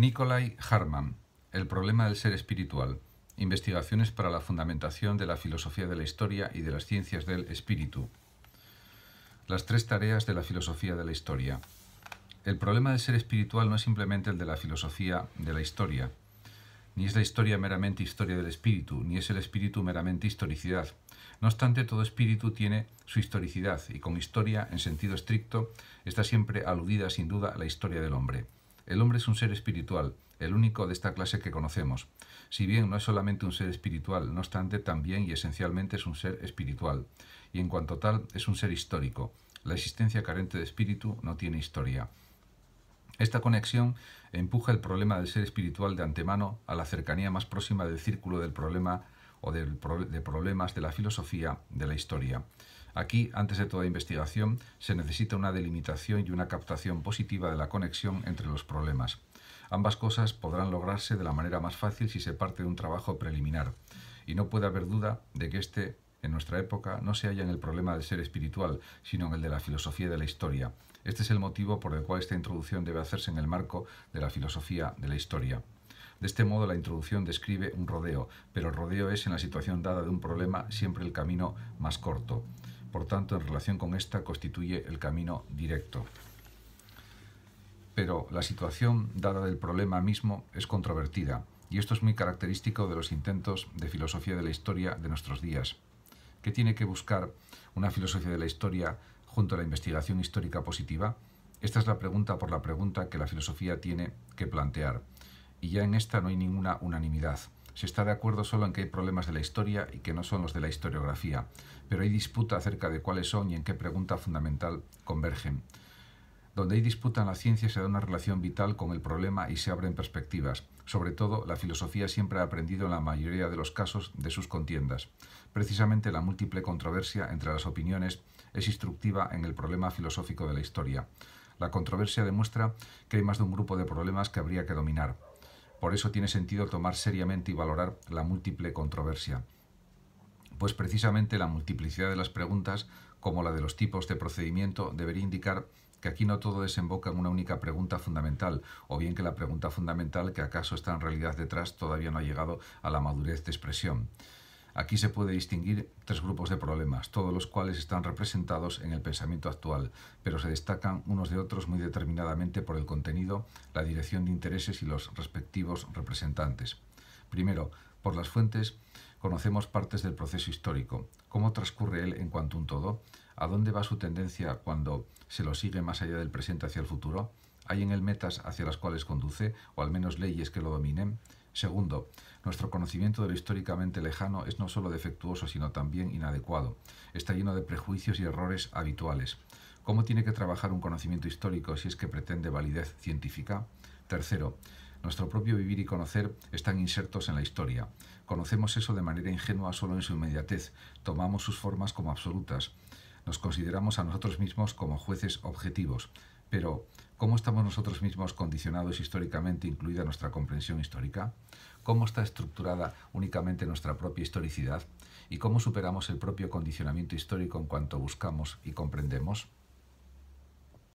Nikolai Harman, El problema del ser espiritual. Investigaciones para la fundamentación de la filosofía de la historia y de las ciencias del espíritu. Las tres tareas de la filosofía de la historia. El problema del ser espiritual no es simplemente el de la filosofía de la historia, ni es la historia meramente historia del espíritu, ni es el espíritu meramente historicidad. No obstante, todo espíritu tiene su historicidad, y con historia, en sentido estricto, está siempre aludida sin duda a la historia del hombre. El hombre es un ser espiritual, el único de esta clase que conocemos. Si bien no es solamente un ser espiritual, no obstante también y esencialmente es un ser espiritual, y en cuanto tal es un ser histórico. La existencia carente de espíritu no tiene historia. Esta conexión empuja el problema del ser espiritual de antemano a la cercanía más próxima del círculo del problema o de, problemas de la filosofía de la historia. Aquí, antes de toda investigación, se necesita una delimitación y una captación positiva de la conexión entre los problemas. Ambas cosas podrán lograrse de la manera más fácil si se parte de un trabajo preliminar, y no puede haber duda de que este, en nuestra época, no se halla en el problema del ser espiritual, sino en el de la filosofía de la historia. Este es el motivo por el cual esta introducción debe hacerse en el marco de la filosofía de la historia. De este modo, la introducción describe un rodeo, pero el rodeo es, en la situación dada de un problema, siempre el camino más corto. Por tanto, en relación con esta, constituye el camino directo. Pero la situación dada del problema mismo es controvertida, y esto es muy característico de los intentos de filosofía de la historia de nuestros días. ¿Qué tiene que buscar una filosofía de la historia junto a la investigación histórica positiva? Esta es la pregunta por la pregunta que la filosofía tiene que plantear y ya en esta no hay ninguna unanimidad. Se está de acuerdo solo en que hay problemas de la historia y que no son los de la historiografía, pero hay disputa acerca de cuáles son y en qué pregunta fundamental convergen. Donde hay disputa en la ciencia se da una relación vital con el problema y se abren perspectivas. Sobre todo, la filosofía siempre ha aprendido en la mayoría de los casos de sus contiendas. Precisamente la múltiple controversia entre las opiniones es instructiva en el problema filosófico de la historia. La controversia demuestra que hay más de un grupo de problemas que habría que dominar. Por eso tiene sentido tomar seriamente y valorar la múltiple controversia. Pues precisamente la multiplicidad de las preguntas, como la de los tipos de procedimiento, debería indicar que aquí no todo desemboca en una única pregunta fundamental, o bien que la pregunta fundamental que acaso está en realidad detrás todavía no ha llegado a la madurez de expresión. Aquí se puede distinguir tres grupos de problemas, todos los cuales están representados en el pensamiento actual, pero se destacan unos de otros muy determinadamente por el contenido, la dirección de intereses y los respectivos representantes. Primero, por las fuentes conocemos partes del proceso histórico, cómo transcurre él en cuanto un todo, a dónde va su tendencia cuando se lo sigue más allá del presente hacia el futuro, hay en él metas hacia las cuales conduce, o al menos leyes que lo dominen, Segundo, nuestro conocimiento de lo históricamente lejano es no solo defectuoso, sino también inadecuado. Está lleno de prejuicios y errores habituales. ¿Cómo tiene que trabajar un conocimiento histórico si es que pretende validez científica? Tercero, nuestro propio vivir y conocer están insertos en la historia. Conocemos eso de manera ingenua solo en su inmediatez, tomamos sus formas como absolutas. Nos consideramos a nosotros mismos como jueces objetivos. Pero, ¿cómo estamos nosotros mismos condicionados históricamente, incluida nuestra comprensión histórica? ¿Cómo está estructurada únicamente nuestra propia historicidad? ¿Y cómo superamos el propio condicionamiento histórico en cuanto buscamos y comprendemos?